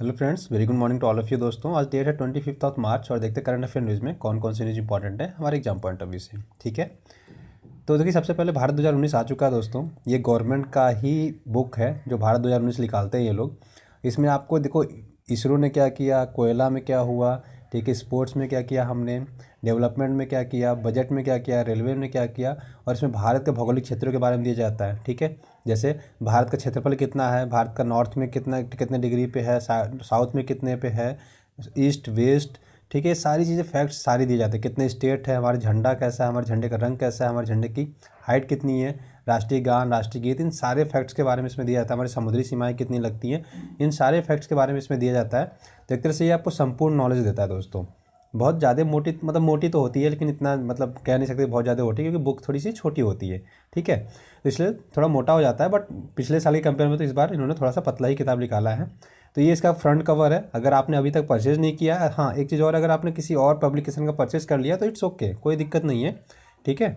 hello friends very good morning to all of you दोस्तों आज date है twenty fifth of March और देखते करंट अफेयर न्यूज़ में कौन कौन सी न्यूज़ इंपॉर्टेंट है हमारे एग्जाम पॉइंट ऑफ व्यू से ठीक है तो देखिए सबसे पहले भारत 2019 आ चुका है दोस्तों ये गवर्नमेंट का ही बुक है जो भारत 2019 निकालते हैं ये लोग इसमें आपको देखो इसरो ने क्या किया कोयला में क्या हुआ ठीक है स्पोर्ट्स में क्या किया हमने डेवलपमेंट में क्या किया बजट में क्या किया रेलवे में क्या किया और इसमें भारत के भौगोलिक क्षेत्रों के बारे में दिया जाता है ठीक है जैसे भारत का क्षेत्रफल कितना है भारत का नॉर्थ में कितना कितने डिग्री पे है साउथ में कितने पे है ईस्ट वेस्ट ठीक है सारी चीज़ें फैक्ट्स सारी दिए जाते हैं कितने स्टेट है हमारा झंडा कैसा है हमारे झंडे का रंग कैसा है हमारे झंडे की हाइट कितनी है राष्ट्रीय गान राष्ट्रीय गीत इन सारे फैक्ट्स के बारे में इसमें दिया जाता है हमारी समुद्री सीमाएं कितनी लगती हैं इन सारे फैक्ट्स के बारे में इसमें दिया जाता है तो एक तरह से ये आपको संपूर्ण नॉलेज देता है दोस्तों बहुत ज़्यादा मोटी मतलब मोटी तो होती है लेकिन इतना मतलब कह नहीं सकते बहुत ज़्यादा होती है क्योंकि बुक थोड़ी सी छोटी होती है ठीक है तो इसलिए थोड़ा मोटा हो जाता है बट पिछले साल के कंपेयर में तो इस बार इन्होंने थोड़ा सा पतला ही किताब निकाला है तो ये इसका फ्रंट कवर है अगर आपने अभी तक परचेज़ नहीं किया है हाँ एक चीज़ और अगर आपने किसी और पब्लिकेशन का परचेज़ कर लिया तो इट्स ओके कोई दिक्कत नहीं है ठीक है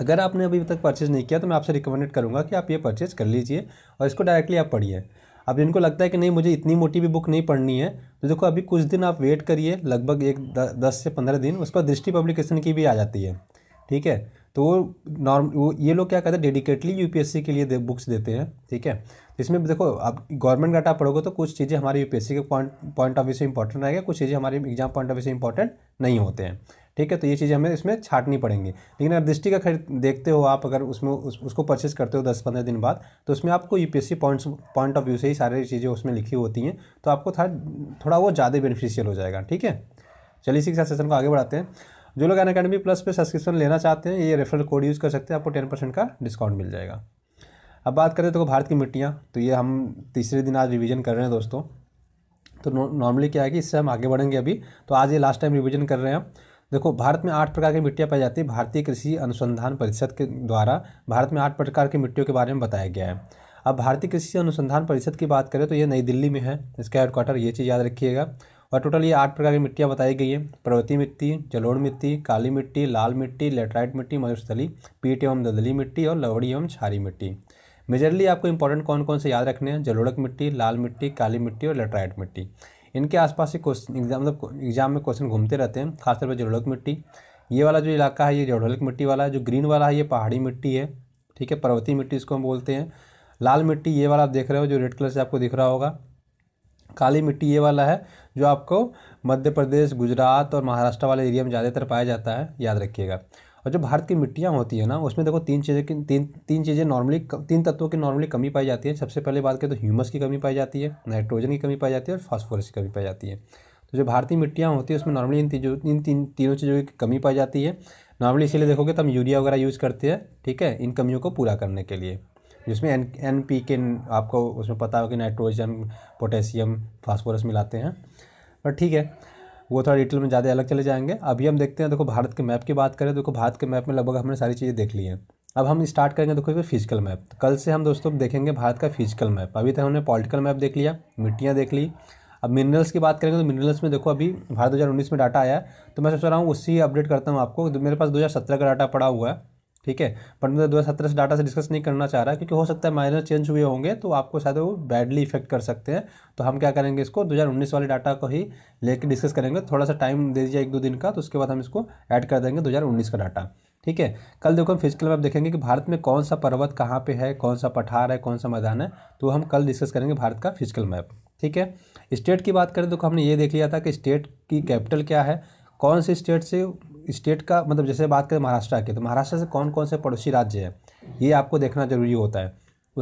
अगर आपने अभी तक परचेज़ नहीं किया तो मैं आपसे रिकमेंडेड करूँगा कि आप ये परचेज़ कर लीजिए और इसको डायरेक्टली आप पढ़िए अब जिनको लगता है कि नहीं मुझे इतनी मोटी भी बुक नहीं पढ़नी है तो देखो अभी कुछ दिन आप वेट करिए लगभग एक द, दस से पंद्रह दिन उस पर दृष्टि पब्लिकेशन की भी आ जाती है ठीक है तो वो नॉर्म वो ये लोग क्या करते हैं डेडिकेटली यू के लिए दे, बुक्स देते हैं ठीक है इसमें देखो आप गवर्नमेंट डाटा पढ़ोगे तो कुछ चीज़ें हमारे यू के पॉइंट पॉइंट ऑफ व्यू से इंपॉर्टेंट रहेगा कुछ चीज़ें हमारे एग्जाम पॉइंट ऑफ व्यू से इंपॉर्टेंट नहीं होते हैं ठीक है तो ये चीज़ें हमें इसमें छाटनी पड़ेंगी लेकिन अगर दृष्टि का खरीद देखते हो आप अगर उसमें उस, उसको परचेज करते हो दस पंद्रह दिन बाद तो उसमें आपको U P S points point of view से ही सारी चीज़ें उसमें लिखी होती हैं तो आपको थोड़ा वो ज़्यादा बेनिफिशियल हो जाएगा ठीक है चलिए इसी के साथ सेशन को आगे बढ़ाते हैं जो लोग अन अकेडमी प्लस पे सब्सक्रिप्शन लेना चाहते हैं ये रेफरल कोड यूज़ कर सकते हैं आपको टेन परसेंट का डिस्काउंट मिल जाएगा अब बात करें तो भारत की मिट्टियाँ तो ये हम तीसरे दिन आज रिवीजन कर रहे हैं दोस्तों तो नॉर्मली क्या है कि इससे हम आगे बढ़ेंगे अभी तो आज ये लास्ट टाइम रिवीजन कर रहे हैं हम देखो भारत में आठ प्रकार की मिट्टियाँ पाई जाती है भारतीय कृषि अनुसंधान परिषद के द्वारा भारत में आठ प्रकार की मिट्टियों के बारे में बताया गया है अब भारतीय कृषि अनुसंधान परिषद की बात करें तो ये नई दिल्ली में है इसका हेडक्वार्टर ये चीज़ याद रखिएगा और टोटल ये आठ प्रकार की मिट्टियाँ बताई गई है पर्वतीय मिट्टी जलोड़ मिट्टी काली मिट्टी लाल मिट्टी लेटराइट मिट्टी मरुस्थली पीट एवं दलदली मिट्टी और लवड़ी एवं छारी मिट्टी मेजरली आपको इंपॉर्टेंट कौन कौन से याद रखने हैं जलोड़क मिट्टी लाल मिट्टी काली मिट्टी और लेटराइट मिट्टी इनके आसपास से क्वेश्चन एग्जाम मतलब एग्जाम में क्वेश्चन घूमते रहते हैं खासतौर पर जलोलक मिट्टी ये वाला जो इलाका है ये जड़ोलक मिट्टी वाला है जो ग्रीन वाला है ये पहाड़ी मिट्टी है ठीक है पर्वतीय मिट्टी इसको हम बोलते हैं लाल मिट्टी ये वाला आप देख रहे हो जो रेड कलर से आपको दिख रहा होगा काली मिट्टी ये वाला है जो आपको मध्य प्रदेश गुजरात और महाराष्ट्र वाले एरिया में ज़्यादातर पाया जाता है याद रखिएगा और जो भारत की मिट्टियाँ होती है ना उसमें देखो तीन चीज़ें की तीन तीन चीज़ें नॉर्मली तीन तत्वों की नॉर्मली कमी पाई जाती है सबसे पहले बात करें तो ह्यूमस की कमी पाई जाती है नाइट्रोजन की कमी पाई जाती है और फॉस्फोरस की कमी पाई जाती है तो जो भारतीय मिट्टियाँ होती है उसमें नॉर्मली इन तीजों इन तीन तीनों चीज़ों की कमी पाई जाती है नॉर्मली इसीलिए देखोगे तो हम यूरिया वगैरह यूज़ करते हैं ठीक है इन कमियों को पूरा करने के लिए जिसमें एन एन पी के आपको उसमें पता हो कि नाइट्रोजन पोटेशियम फास्फोरस मिलाते हैं और ठीक है वो थोड़ा डिटेल में ज़्यादा अलग चले जाएंगे अभी हम देखते हैं देखो भारत के मैप की बात करें देखो भारत के मैप में लगभग हमने सारी चीज़ें देख ली हैं अब हम स्टार्ट करेंगे देखो ये फिजिकल मैप कल से हम दोस्तों देखेंगे भारत का फिजिकल मैप अभी तक तो हमने पॉलिटिकल मैप देख लिया मिट्टियाँ देख ली अब मिनरल्स की बात करेंगे तो मिनरल्स में देखो अभी भारत 2019 में डाटा आया है तो मैं सोच रहा हूँ उसी अपडेट करता हूँ आपको मेरे पास 2017 का डाटा पड़ा हुआ है ठीक है पर मैं तो दो हज़ार सत्रह से डाटा से डिस्कस नहीं करना चाह रहा क्योंकि हो सकता है माइनर चेंज हुए होंगे तो आपको शायद वो बैडली इफेक्ट कर सकते हैं तो हम क्या करेंगे इसको दो हज़ार उन्नीस वाले डाटा को ही लेकर डिस्कस करेंगे थोड़ा सा टाइम दे दीजिए एक दो दिन का तो उसके बाद हम इसको ऐड कर देंगे दो हजार उन्नीस का डाटा ठीक है कल देखो हम फिजिकल मैप देखेंगे कि भारत में कौन सा पर्वत कहाँ पे है कौन सा पठार है कौन सा मैदान है तो हम कल डिस्कस करेंगे भारत का फिजिकल मैप ठीक है स्टेट की बात करें तो हमने ये देख लिया था कि स्टेट की कैपिटल क्या है कौन से स्टेट से स्टेट का मतलब जैसे बात करें महाराष्ट्र की तो महाराष्ट्र से कौन कौन से पड़ोसी राज्य है ये आपको देखना ज़रूरी होता है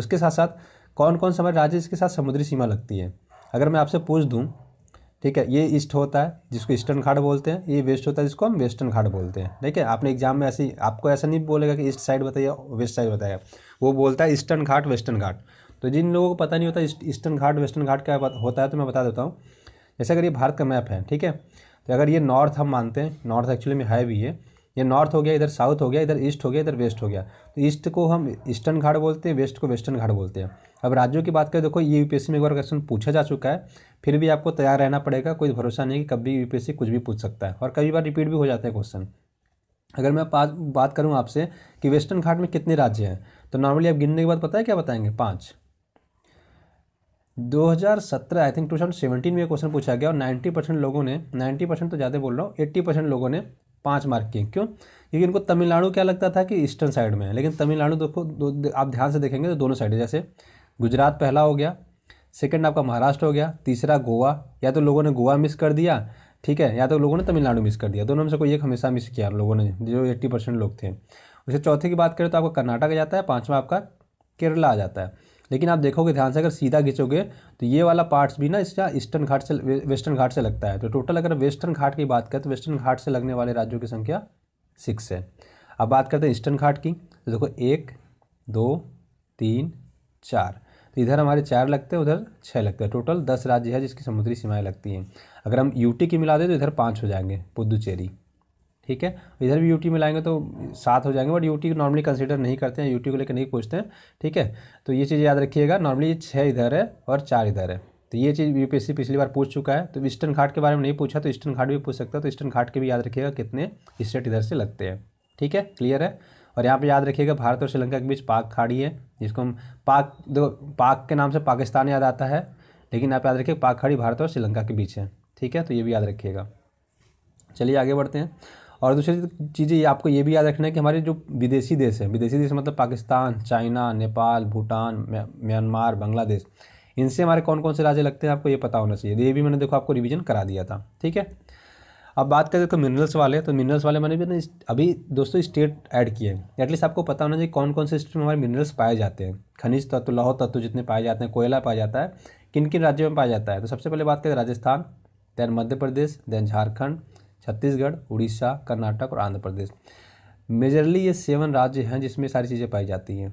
उसके साथ साथ कौन कौन से हमारे राज्य इसके साथ समुद्री सीमा लगती है अगर मैं आपसे पूछ दूँ ठीक है ये ईस्ट होता है जिसको ईस्टर्न घाट बोलते हैं ये वेस्ट होता है जिसको हम वेस्टर्न घाट बोलते हैं ठीक है आपने एग्जाम में ऐसे आपको ऐसा नहीं बोलेगा कि ईस्ट साइड बताइए वेस्ट साइड बताइए वो बोलता है ईस्टर्न घाट वेस्टर्न घाट तो जिन लोगों को पता नहीं होता ईस्टर्न घाट वेस्टर्न घाट क्या होता है तो मैं बता देता हूँ जैसे अगर ये भारत का मैप है ठीक है तो अगर ये नॉर्थ हम मानते हैं नॉर्थ एक्चुअली में है भी है ये नॉर्थ हो गया इधर साउथ हो गया इधर ईस्ट हो गया इधर वेस्ट हो गया तो ईस्ट को हम ईस्टर्न घाट बोलते हैं वेस्ट को वेस्टर्न घाट बोलते हैं अब राज्यों की बात करें देखो ये यूपीएससी में एक बार क्वेश्चन पूछा जा चुका है फिर भी आपको तैयार रहना पड़ेगा कोई भरोसा नहीं कि कभी यूपीएससी कुछ भी पूछ सकता है और कई बार रिपीट भी हो जाते हैं क्वेश्चन अगर मैं बात करूँ आपसे कि वेस्टर्न घाट में कितने राज्य हैं तो नॉर्मली आप गिनने के बाद पता है क्या बताएंगे पाँच 2017 आई थिंक 2017 में क्वेश्चन पूछा गया और 90 परसेंट लोगों ने 90 परसेंट तो ज़्यादा बोल रहा हूँ एट्टी परसेंट लोगों ने पाँच मार्क किए क्यों क्योंकि इनको तमिलनाडु क्या लगता था कि ईस्टर्न साइड में है लेकिन तमिलनाडु देखो दो, आप ध्यान से देखेंगे तो दोनों साइड जैसे गुजरात पहला हो गया सेकेंड आपका महाराष्ट्र हो गया तीसरा गोवा या तो लोगों ने गोवा मिस कर दिया ठीक है या तो लोगों ने तमिलनाडु मिस कर दिया दोनों में से कोई एक हमेशा मिस किया लोगों ने जो एट्टी परसेंट लोग थे उससे चौथे की बात करें तो आपका कर्नाटक जाता है पाँचवा आपका केरला आ जाता है लेकिन आप देखोगे ध्यान से अगर सीधा खींचोगे तो ये वाला पार्ट्स भी ना इसका ईस्टर्न घाट से वेस्टर्न घाट से लगता है तो टोटल अगर वेस्टर्न घाट की बात करें तो वेस्टर्न घाट से लगने वाले राज्यों की संख्या सिक्स है अब बात करते हैं ईस्टर्न घाट की तो देखो एक दो तीन चार तो इधर हमारे चार लगते हैं उधर छः लगते हैं टोटल दस राज्य है जिसकी समुद्री सीमाएँ लगती हैं अगर हम यूटी की मिला दें तो इधर पाँच हो जाएंगे पुदुचेरी ठीक है इधर भी यूटी में लाएंगे तो सात हो जाएंगे बट यूटी को नॉर्मली कंसिडर नहीं करते हैं यूटी को लेकर नहीं पूछते हैं ठीक है तो ये चीज़ याद रखिएगा नॉर्मली छः इधर है और चार इधर है तो ये चीज़ यूपीएससी पिछली बार पूछ चुका है तो ईस्टर्न घाट के बारे में नहीं पूछा तो ईस्टर्न घाट भी पूछ सकता है तो ईस्टर्न घाट के भी याद रखिएगा कितने स्टेट इधर से लगते हैं ठीक है क्लियर है और यहाँ पर याद रखिएगा भारत और श्रीलंका के बीच पाक खाड़ी है जिसको हम पाक दो पाक के नाम से पाकिस्तान याद आता है लेकिन आप याद रखिए पाक खाड़ी भारत और श्रीलंका के बीच है ठीक है तो ये भी याद रखिएगा चलिए आगे बढ़ते हैं और दूसरी चीज़ें आपको ये भी याद रखना है कि हमारे जो विदेशी देश हैं विदेशी देश मतलब पाकिस्तान चाइना नेपाल भूटान म्यांमार बांग्लादेश इनसे हमारे कौन कौन से राज्य लगते हैं आपको ये पता होना चाहिए ये भी मैंने देखो आपको रिविजन करा दिया था ठीक है अब बात करें तो मिनरल्स वाले तो मिनरल्स वाले मैंने भी ना अभी दोस्तों स्टेट ऐड किए हैं एटलीस्ट आपको पता होना चाहिए कौन कौन से स्टेट में हमारे मिनरल्स पाए जाते हैं खनिज तत्व लौह तत्व जितने पाए जाते हैं कोयला पाया जाता है किन किन राज्यों में पाया जाता है तो सबसे पहले बात करें राजस्थान देन मध्य प्रदेश देन झारखंड छत्तीसगढ़ उड़ीसा कर्नाटक और आंध्र प्रदेश मेजरली ये सेवन राज्य हैं जिसमें सारी चीज़ें पाई जाती हैं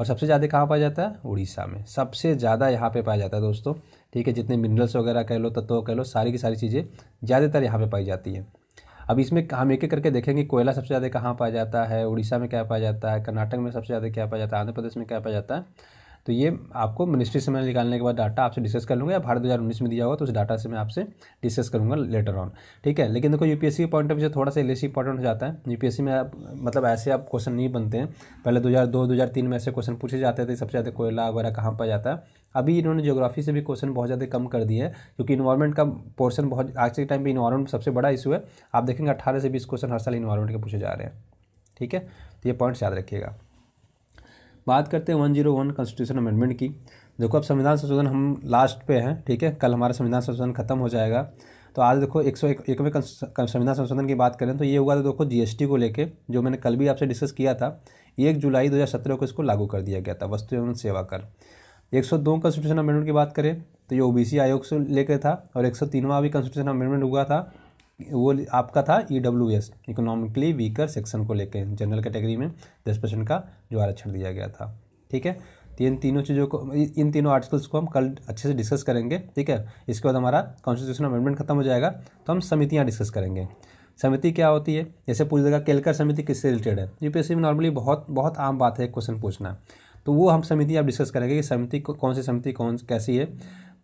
और सबसे ज़्यादा कहाँ पाया जाता है उड़ीसा में सबसे ज़्यादा यहाँ पे पाया जाता है दोस्तों ठीक है जितने मिनरल्स वगैरह कह लो तत्व कह लो सारी की सारी चीज़ें ज़्यादातर यहाँ पे पाई जाती हैं अब इसमें हम एक एक करके देखेंगे कोयला सबसे ज़्यादा कहाँ पाया जाता है उड़ीसा में क्या पाया जाता है कर्नाटक में सबसे ज़्यादा क्या पाया जाता है आंध्र प्रदेश में क्या पाया जाता है तो ये आपको मिनिस्ट्री से मैं निकालने के बाद डाटा आपसे डिस्कस कर लूँगा या भारत दो में दिया होगा तो उस डाटा से मैं आपसे डिस्कस करूँगा लेटर ऑन ठीक है लेकिन देखो यूपीएससी के पॉइंट ऑफ व्यू से थोड़ा सा लेस इंपॉर्टेंट हो जाता है यूपीएससी में आप मतलब ऐसे आप क्वेश्चन नहीं बनते हैं पहले दो हज़ार तीन में ऐसे क्वेश्चन पूछे जाते थे सबसे ज़्यादा कोयला वगैरह कहाँ पर जाता है अभी इन्होंने जोग्राफी से भी क्वेश्चन बहुत ज़्यादा कम कर दिए है क्योंकि इन्वायरमेंट का पोर्शन बहुत आज के टाइम पर इन्वायरमेंट सबसे बड़ा इशू है आप देखेंगे अठारह से बीस क्वेश्चन हर साल इन्वायरमेंट के पूछे जा रहे हैं ठीक है तो ये पॉइंट्स याद रखिएगा बात करते हैं one zero one constitution amendment की देखो अब संविधान संशोधन हम लास्ट पे हैं ठीक है कल हमारा संविधान संशोधन खत्म हो जाएगा तो आज देखो एक सौ एकवे संविधान संशोधन की बात करें तो ये हुआ था देखो जीएसटी को लेके जो मैंने कल भी आपसे डिस्कस किया था एक जुलाई दो को इसको लागू कर दिया गया था वस्तु एवं सेवा कर दो कॉन्स्टिट्यूशन अमेंडमेंट की बात करें तो ये ओबीसी आयोग से लेकर था और एक तीनवा भी कॉन्स्टिट्यूशन अमेंडमेंट हुआ था वो आपका था E W S economically weaker section को लेकर जनरल कैटेगरी में दस परसेंट का जो आरक्षण दिया गया था ठीक है तो इन तीनों चीज़ों को इन तीनों आर्टिकल्स को हम कल अच्छे से डिस्कस करेंगे ठीक है इसके बाद हमारा कॉन्स्टिट्यूशन अमेंडमेंट खत्म हो जाएगा तो हम समितियाँ डिस्कस करेंगे समिति क्या होती है जैसे पूछ देगा केलकर समिति किससे रिलेटेड है यूपीएससी में नॉर्मली बहुत बहुत आम बात है क्वेश्चन पूछना तो वो हम समिति आप डिस्कस करेंगे कि समिति कौन सी समिति कौन कैसी है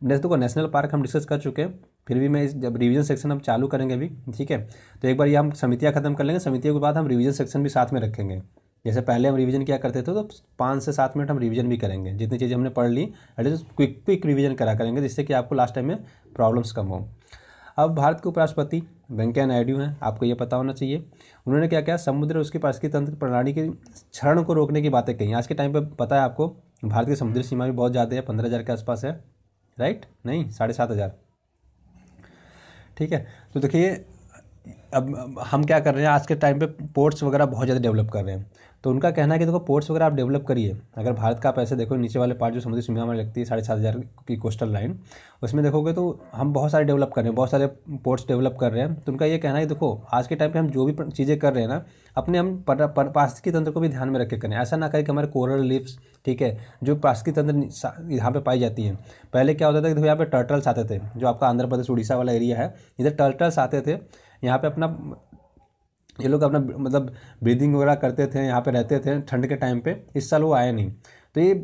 देखो नेशनल पार्क हम डिस्कस कर चुके हैं फिर भी मैं इस जब रिवीजन सेक्शन हम चालू करेंगे अभी ठीक है तो एक बार ये हम समितियाँ खत्म कर लेंगे समितियों के बाद हम रिवीजन सेक्शन भी साथ में रखेंगे जैसे पहले हम रिवीजन क्या करते थे तो पाँच से सात मिनट हम रिवीजन भी करेंगे जितनी चीज़ें हमने पढ़ ली एटलीस्ट क्विक क्विक रिवीजन करा करेंगे जिससे कि आपको लास्ट टाइम में प्रॉब्लम्स कम हो अब भारत के उपराष्ट्रपति वेंकैया नायडू हैं आपको ये पता होना चाहिए उन्होंने क्या किया समुद्र उसके पास की तंत्र प्रणाली के क्षण को रोकने की बातें कही आज के टाइम पर पता है आपको भारत की समुद्री सीमा भी बहुत ज़्यादा है पंद्रह हज़ार के आसपास है राइट नहीं साढ़े सात हज़ार ठीक है तो देखिए अब हम क्या कर रहे हैं आज के टाइम पे पोर्ट्स वगैरह बहुत ज़्यादा डेवलप कर रहे हैं तो उनका कहना है कि देखो पोर्ट्स वगैरह आप डेवलप करिए अगर भारत का पैसे देखो नीचे वाले पार्ट जो समुद्री सीमा में लगती है साढ़े सात हज़ार की कोस्टल लाइन उसमें देखोगे तो हम बहुत सारे डेवलप कर रहे हैं बहुत सारे पोर्ट्स डेवलप कर रहे हैं तो उनका ये कहना है कि देखो आज के टाइम पर हम जो भी चीज़ें कर रहे हैं ना अपने हम पारिस्थिकी तंत्र को भी ध्यान में रख के करें ऐसा ना करें कि हमारे कोरल लिप्स ठीक है जो पारिस्थिकी तंत्र यहाँ पे पाई जाती है पहले क्या होता था कि देखो यहाँ पे टर्टल्स आते थे जो आपका आंध्र प्रदेश उड़ीसा वाला एरिया है इधर टर्टल्स आते थे यहाँ पे अपना ये लोग अपना मतलब ब्रीदिंग वगैरह करते थे यहाँ पे रहते थे ठंड के टाइम पे इस साल वो आए नहीं तो ये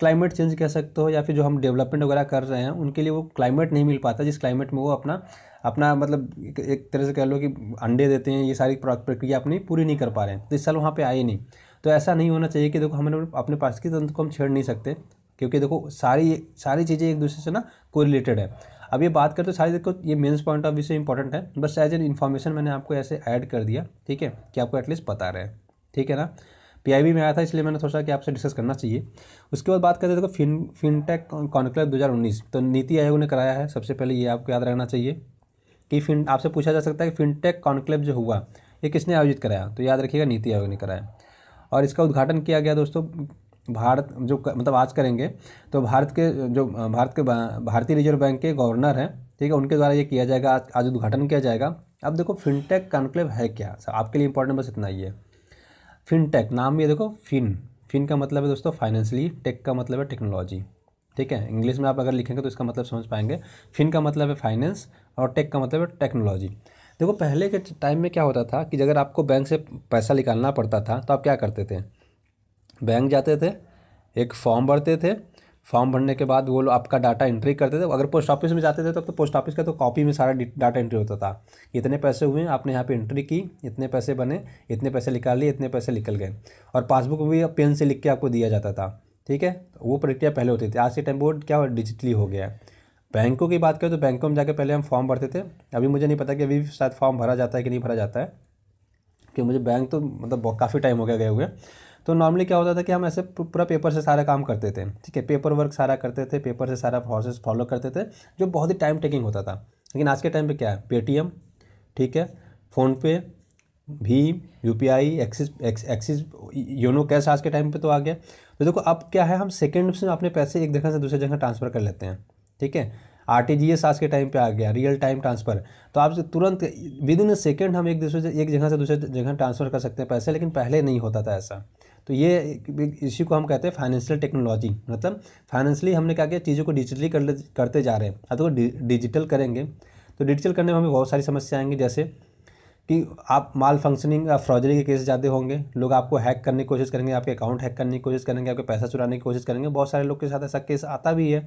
क्लाइमेट चेंज कह सकते हो या फिर जो हम डेवलपमेंट वगैरह कर रहे हैं उनके लिए वो क्लाइमेट नहीं मिल पाता जिस क्लाइमेट में वो अपना अपना मतलब एक तरह से कह लो कि अंडे देते हैं ये सारी प्रक्रिया अपनी पूरी नहीं कर पा रहे हैं तो इस साल वहाँ पर आए नहीं तो ऐसा नहीं होना चाहिए कि देखो हमने अपने पास की तंत्र को हम छेड़ नहीं सकते क्योंकि देखो सारी सारी चीज़ें एक दूसरे से ना को है अब ये बात करते सारी देखो ये मेन्स पॉइंट ऑफ व्यू से इंपॉर्टेंट है बस एज एन इन्फॉर्मेशन मैंने आपको ऐसे ऐड कर दिया ठीक है कि आपको एटलीस्ट पता रहे ठीक है ना पीआईबी में आया था इसलिए मैंने सोचा कि आपसे डिस्कस करना चाहिए उसके बाद बात करते देखो फिन फिनटेक कॉन्क्लेव दो तो नीति आयोग ने कराया है सबसे पहले ये आपको याद रखना चाहिए कि फिन आपसे पूछा जा सकता है कि फिनटेक कॉन्क्लेव जो हुआ ये किसने आयोजित कराया तो याद रखिएगा नीति आयोग ने कराया और इसका उद्घाटन किया गया दोस्तों भारत जो कर, मतलब आज करेंगे तो भारत के जो भारत के भारतीय रिजर्व बैंक के गवर्नर हैं ठीक है उनके द्वारा ये किया जाएगा आज आज उद्घाटन किया जाएगा अब देखो फिनटेक कॉन्क्लेव मतलब है क्या सर आपके लिए इंपॉर्टेंट बस इतना ही है फिनटेक नाम ये देखो फिन फिन का मतलब है दोस्तों फाइनेंशियली टेक का मतलब है टेक्नोलॉजी ठीक है इंग्लिश में आप अगर लिखेंगे तो इसका मतलब समझ पाएंगे फिन का मतलब है फाइनेंस और टेक का मतलब है टेक्नोलॉजी देखो पहले के टाइम में क्या होता था कि अगर आपको बैंक से पैसा निकालना पड़ता था तो आप क्या करते थे बैंक जाते थे एक फॉर्म भरते थे फॉर्म भरने के बाद वो लोग आपका डाटा एंट्री करते थे अगर पोस्ट ऑफिस में जाते थे तब तो पोस्ट ऑफिस का तो कॉपी में सारा डाटा एंट्री होता था इतने पैसे हुए आपने यहाँ पे एंट्री की इतने पैसे बने इतने पैसे निकाल लिए इतने पैसे निकल गए और पासबुक भी पेन से लिख के आपको दिया जाता था ठीक है तो वो प्रक्रिया पहले होती थी आज के टाइम वो क्या डिजिटली हो गया है बैंकों की बात करें तो बैंकों में जाकर पहले हम फॉर्म भरते थे अभी मुझे नहीं पता कि अभी शायद फॉर्म भरा जाता है कि नहीं भरा जाता है क्योंकि मुझे बैंक तो मतलब काफ़ी टाइम हो गया गए हुए तो नॉर्मली क्या होता था कि हम ऐसे पूरा पेपर से सारा काम करते थे ठीक है पेपर वर्क सारा करते थे पेपर से सारा प्रोसेस फॉलो करते थे जो बहुत ही टाइम टेकिंग होता था लेकिन आज के टाइम पर क्या है पेटीएम ठीक है फ़ोनपे भीम U P I Axis Axis YONO cash आज के टाइम पे तो आ गया तो देखो अब क्या है हम सेकेंड्स में अपने पैसे एक जगह से दूसरे जगह ट्रांसफ़र कर लेते हैं ठीक है आर टी जी एस आज के टाइम पे आ गया रियल टाइम ट्रांसफ़र तो आप तुरंत विद इन अ सेकेंड हम एक दूसरे एक जगह से दूसरे जगह ट्रांसफ़र कर सकते हैं पैसे लेकिन पहले नहीं होता था ऐसा तो ये इसी को हम कहते हैं फाइनेंशियल टेक्नोलॉजी मतलब फाइनेंशियली हमने क्या किया चीज़ों को डिजिटली कर करते जा रहे हैं अब तो डिजिटल करेंगे तो डिजिटल करने में हमें बहुत सारी समस्या आएंगी जैसे कि आप माल फंक्शनिंग या फ्रॉजरी के केस ज़्यादा होंगे लोग आपको हैक करने की कोशिश करेंगे आपके अकाउंट हैक करने की कोशिश करेंगे आपके पैसा चुराने की कोशिश करेंगे बहुत सारे लोग के साथ ऐसा केस आता भी है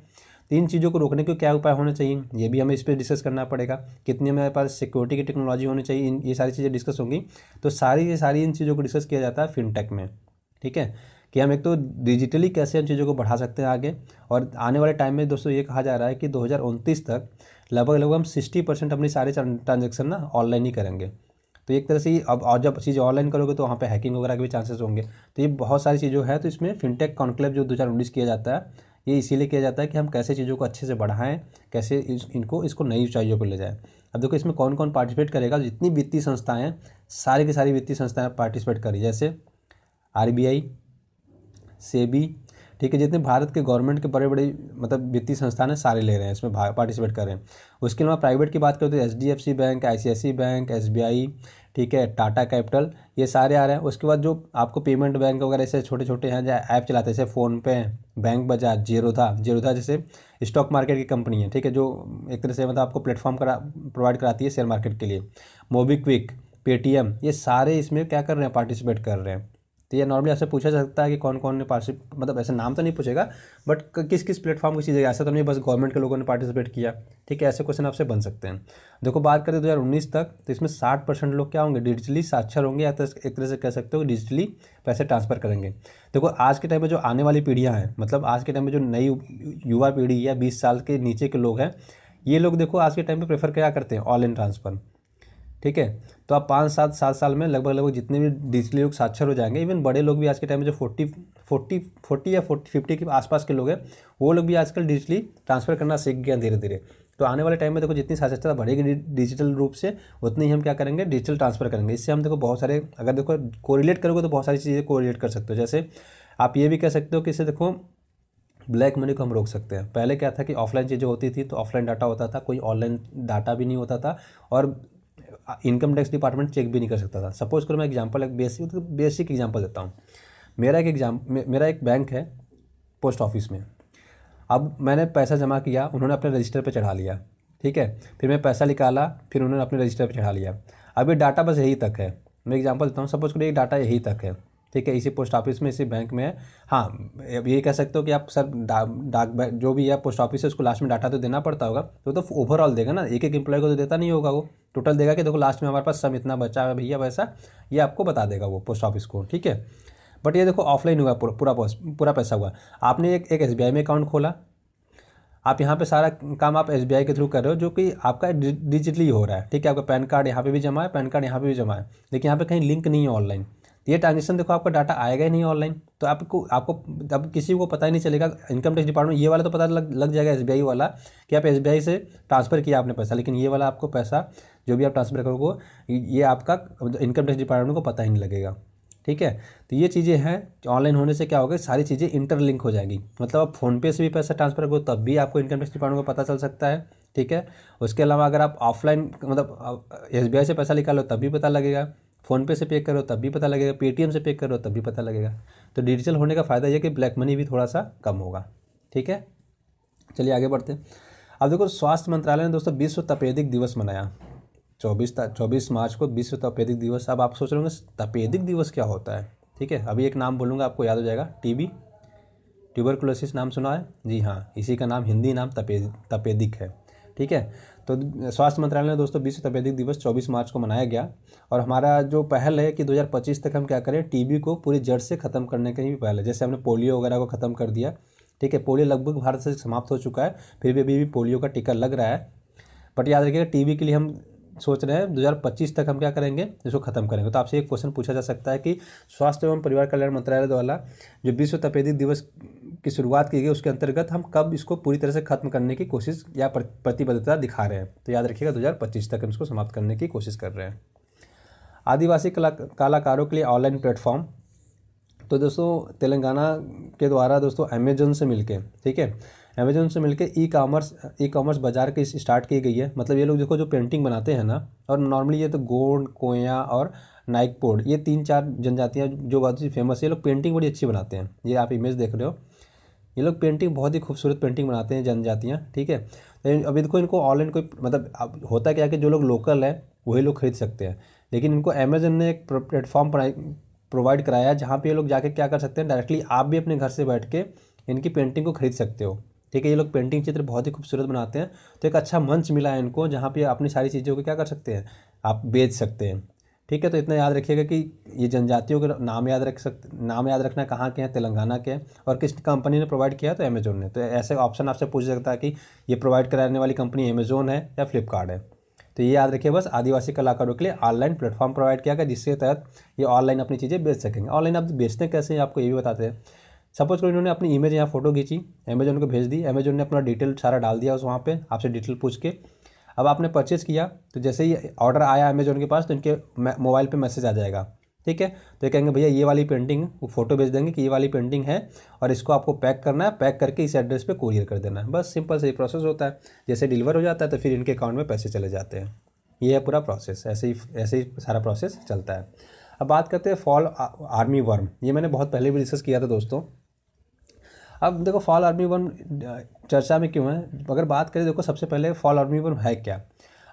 तो इन चीज़ों को रोकने के क्या उपाय होने चाहिए ये भी हमें इस पर डिस्कस करना पड़ेगा कितनी हमारे पास सिक्योरिटी की टेक्नोलॉजी होनी चाहिए इन ये सारी चीज़ें डिस्कस होंगी तो सारी ये सारी इन चीज़ों को डिस्कस किया जाता है फिनटेक में ठीक है कि हम एक तो डिजिटली कैसे हम चीज़ों को बढ़ा सकते हैं आगे और आने वाले टाइम में दोस्तों ये कहा जा रहा है कि दो तक लगभग लगभग हम सिक्सटी परसेंट अपनी सारे ट्रांजेक्शन ना ऑनलाइन ही करेंगे तो एक तरह से अब और जब चीज़ ऑनलाइन करोगे तो वहाँ पे हैकिंग वगैरह के भी चांसेस होंगे तो ये बहुत सारी चीज़ें हैं तो इसमें फिनटेक कॉन्क्लेव जो दो हज़ार उन्नीस किया जाता है ये इसीलिए किया जाता है कि हम कैसे चीज़ों को अच्छे से बढ़ाएं कैसे इनको इसको नई ऊंचाइयों पर ले जाएं अब देखो इसमें कौन कौन पार्टिसिपेट करेगा जितनी वित्तीय संस्थाएँ सारी की सारी वित्तीय संस्थाएँ पार्टिसिपेट करी जैसे आरबीआई सेबी ठीक है जितने भारत के गवर्नमेंट के बड़े बड़े मतलब वित्तीय संस्थान हैं सारे ले रहे हैं इसमें पार्टिसिपेट कर रहे हैं उसके अलावा प्राइवेट की बात करें तो H D F C bank I C C bank S B I ठीक है टाटा कैपिटल ये सारे आ रहे हैं उसके बाद जो आपको पेमेंट बैंक वगैरह ऐसे छोटे छोटे हैं जहाँ ऐप चलाते हैं जैसे फ़ोनपे हैं बैंक बाजार जीरो था जैसे स्टॉक मार्केट की कंपनी है ठीक है जो एक तरह से मतलब आपको प्लेटफॉर्म करा प्रोवाइड कराती है शेयर मार्केट के लिए मोबीक्विक पेटीएम ये सारे इसमें क्या कर रहे हैं पार्टिसिपेट कर रहे हैं या नॉर्मली आपसे पूछा जा सकता है कि कौन कौन ने पार्टिसिप मतलब ऐसे नाम तो नहीं पूछेगा बट किस किस प्लेटफॉर्म की चीज़ है ऐसा तो नहीं बस गवर्नमेंट के लोगों ने पार्टिसिपेट किया ठीक है ऐसे क्वेश्चन आपसे बन सकते हैं देखो बात करें उन्नीस तक तो इसमें साठ परसेंट लोग क्या होंगे डिजिटली साक्षर होंगे या तो एक तरह से कह सकते हो डिजिटली पैसे ट्रांसफ़र करेंगे देखो आज के टाइम में जो आने वाली पीढ़ियाँ हैं मतलब आज के टाइम में जो नई युवा पीढ़ी या बीस साल के नीचे के लोग हैं ये लोग देखो आज के टाइम पर प्रेफर क्या करते हैं ऑनलाइन ट्रांसफ़र ठीक है तो आप पाँच सात सात साल में लगभग लगभग जितने भी डिजिटली लोग साक्षर हो जाएंगे इवन बड़े लोग भी आज के टाइम में जो फोर्टी फोर्टी फोर्टी या फोर्टी फिफ्टी के आसपास के लोग हैं वो लोग भी आजकल डिजिटली ट्रांसफर करना सीख गए धीरे धीरे तो आने वाले टाइम में देखो जितनी साक्षरता बढ़ेगी डिजिटल रूप से उतनी ही हम क्या करेंगे डिजिटल ट्रांसफर करेंगे इससे हम देखो बहुत सारे अगर देखो कोरिलेट करोगे तो बहुत सारी चीज़ें कोरिलेट कर सकते हो जैसे आप ये भी कह सकते हो कि इसे देखो ब्लैक मनी को हम रोक सकते हैं पहले क्या था कि ऑफलाइन चीज़ें होती थी तो ऑफलाइन डाटा होता था कोई ऑनलाइन डाटा भी नहीं होता था और इनकम टैक्स डिपार्टमेंट चेक भी नहीं कर सकता था सपोज करो मैं एग्ज़ाम्पल एक बेसिक तो बेसिक एग्ज़ाम्पल देता हूँ मेरा एक एग्जाम मेरा एक बैंक है पोस्ट ऑफिस में अब मैंने पैसा जमा किया उन्होंने अपने रजिस्टर पर चढ़ा लिया ठीक है फिर मैं पैसा निकाला फिर उन्होंने अपने रजिस्टर पर चढ़ा लिया अब ये डाटा बस यही तक है मैं एग्जाम्पल देता हूँ सपोज करो ये डाटा यही तक है ठीक है इसी पोस्ट ऑफिस में इसी बैंक में है हाँ अब ये कह सकते हो कि आप सर डाक डा, जो भी है पोस्ट ऑफिस है उसको लास्ट में डाटा तो देना पड़ता होगा तो तो ओवरऑल देगा ना एक एक एम्प्लॉय को तो देता नहीं होगा वो टोटल देगा कि देखो लास्ट में हमारे पास सम इतना बचा है भैया वैसा ये आपको बता देगा वो पोस्ट ऑफिस को ठीक है बट ये देखो ऑफलाइन हुआ पूरा पूरा पैसा हुआ आपने एक एक एस में अकाउंट खोला आप यहाँ पे सारा काम आप एस के थ्रू कर रहे हो जो कि आपका डिजिटली हो रहा है ठीक है आपका पैन कार्ड यहाँ पे भी जमा है पैन कार्ड यहाँ पे भी जमा है लेकिन यहाँ पे कहीं लिंक नहीं है ऑनलाइन ये ट्रांजेक्शन देखो आपका डाटा आएगा ही नहीं ऑनलाइन तो आपको आपको अब किसी को पता ही नहीं चलेगा इनकम टैक्स डिपार्टमेंट ये वाला तो पता लग लग जाएगा एसबीआई वाला कि आप एसबीआई से ट्रांसफ़र किया आपने पैसा लेकिन ये वाला आपको पैसा जो भी आप ट्रांसफ़र करोगे ये आपका इनकम टैक्स डिपार्टमेंट को पता ही नहीं लगेगा ठीक है तो ये चीज़ें हैं ऑनलाइन होने से क्या होगा सारी चीज़ें इंटरलिंक हो जाएंगी मतलब आप फ़ोनपे से भी पैसा ट्रांसफ़र करो तब भी आपको इनकम टैक्स डिपार्टमेंट को पता चल सकता है ठीक है उसके अलावा अगर आप ऑफलाइन मतलब एस से पैसा निकालो तब भी पता लगेगा फ़ोनपे से पे करो तब भी पता लगेगा पेटीएम से पे करो तब भी पता लगेगा तो डिजिटल होने का फ़ायदा यह कि ब्लैक मनी भी थोड़ा सा कम होगा ठीक है चलिए आगे बढ़ते हैं अब देखो स्वास्थ्य मंत्रालय ने दोस्तों विश्व तपेदिक दिवस मनाया चौबीस चौबीस मार्च को विश्व तपेदिक दिवस अब आप सोच रहे होंगे तपेदिक दिवस क्या होता है ठीक है अभी एक नाम बोलूँगा आपको याद हो जाएगा टीबी ट्यूबरकुलोसिस नाम सुना है जी हाँ इसी का नाम हिंदी नाम तपेदिक तपेदिक है ठीक है तो स्वास्थ्य मंत्रालय ने दोस्तों विश्व तपेदिक दिवस 24 मार्च को मनाया गया और हमारा जो पहल है कि 2025 तक हम क्या करें टीबी को पूरी जड़ से ख़त्म करने की भी पहल है जैसे हमने पोलियो वगैरह को ख़त्म कर दिया ठीक है पोलियो लगभग भारत से समाप्त हो चुका है फिर भी अभी भी पोलियो का टीका लग रहा है बट याद रखिएगा टी के लिए हम सोच रहे हैं 2025 तक हम क्या करेंगे इसको खत्म करेंगे तो आपसे एक क्वेश्चन पूछा जा सकता है कि स्वास्थ्य एवं परिवार कल्याण मंत्रालय द्वारा जो विश्व तपेदिक दिवस की शुरुआत की गई उसके अंतर्गत हम कब इसको पूरी तरह से खत्म करने की कोशिश या प्रतिबद्धता दिखा रहे हैं तो याद रखिएगा दो तक हम इसको समाप्त करने की कोशिश कर रहे हैं आदिवासी कला कलाकारों के लिए ऑनलाइन प्लेटफॉर्म तो दोस्तों तेलंगाना के द्वारा दोस्तों अमेजन से मिलके ठीक है अमेजोन से मिलकर ई कामर्स ई कॉमर्स बाजार की स्टार्ट की गई है मतलब ये लोग देखो जो पेंटिंग बनाते हैं ना और नॉर्मली ये तो गोंड कोया और नाइकपोड ये तीन चार जनजातियाँ जो बहुत ही फेमस है ये लोग पेंटिंग बड़ी अच्छी बनाते हैं ये आप इमेज देख रहे हो ये लोग पेंटिंग बहुत ही खूबसूरत पेंटिंग बनाते हैं जनजातियाँ ठीक है तो अभी देखो इनको ऑनलाइन कोई मतलब होता क्या कि जो लोग लोकल हैं वही लोग खरीद सकते हैं लेकिन इनको अमेजन ने एक प्लेटफॉर्म प्रोवाइड कराया है जहाँ पर ये लोग जाके क्या कर सकते हैं डायरेक्टली आप भी अपने घर से बैठ के इनकी पेंटिंग को खरीद सकते हो ठीक है ये लोग पेंटिंग चित्र बहुत ही खूबसूरत बनाते हैं तो एक अच्छा मंच मिला है इनको जहाँ पे अपनी सारी चीज़ों को क्या कर सकते हैं आप बेच सकते हैं ठीक है तो इतना याद रखिएगा कि ये जनजातियों के नाम याद रख सकते नाम याद रखना कहाँ के हैं तेलंगाना के हैं और किस कंपनी ने प्रोवाइड किया तो अमेजोन ने तो ऐसे ऑप्शन आपसे पूछ सकता है कि ये प्रोवाइड कराने वाली कंपनी अमेजोन है या फ्लिपकार्ट है तो ये याद रखिए बस आदिवासी कलाकारों के लिए ऑनलाइन प्लेटफॉर्म प्रोवाइड किया गया जिसके तहत ये ऑनलाइन अपनी चीज़ें बेच सकेंगे ऑनलाइन आप बेचते कैसे हैं आपको ये भी बताते हैं सपोज करो इन्होंने अपनी इमेज यहाँ फोटो खींची अमेजोन को भेज दी अमेजोन ने अपना डिटेल सारा डाल दिया उस वहाँ पर आपसे डिटेल पूछ के अब आपने परचेज किया तो जैसे ही ऑर्डर आया अमेजोन के पास तो इनके मोबाइल पर मैसेज आ जाएगा ठीक है तो ये कहेंगे भैया ये वाली पेंटिंग वो फोटो भेज देंगे कि ये वाली पेंटिंग है और इसको आपको पैक करना है पैक करके इस एड्रेस पे कोरियर कर देना है बस सिंपल से ये प्रोसेस होता है जैसे डिलीवर हो जाता है तो फिर इनके अकाउंट में पैसे चले जाते हैं ये है पूरा प्रोसेस ऐसे ही ऐसे ही सारा प्रोसेस चलता है अब बात करते हैं फॉल आर्मी वर्म ये मैंने बहुत पहले भी डिस्कस किया था दोस्तों अब देखो फॉल आर्मी वर्म चर्चा में क्यों है अगर बात करें देखो सबसे पहले फॉल आर्मी वर्म है क्या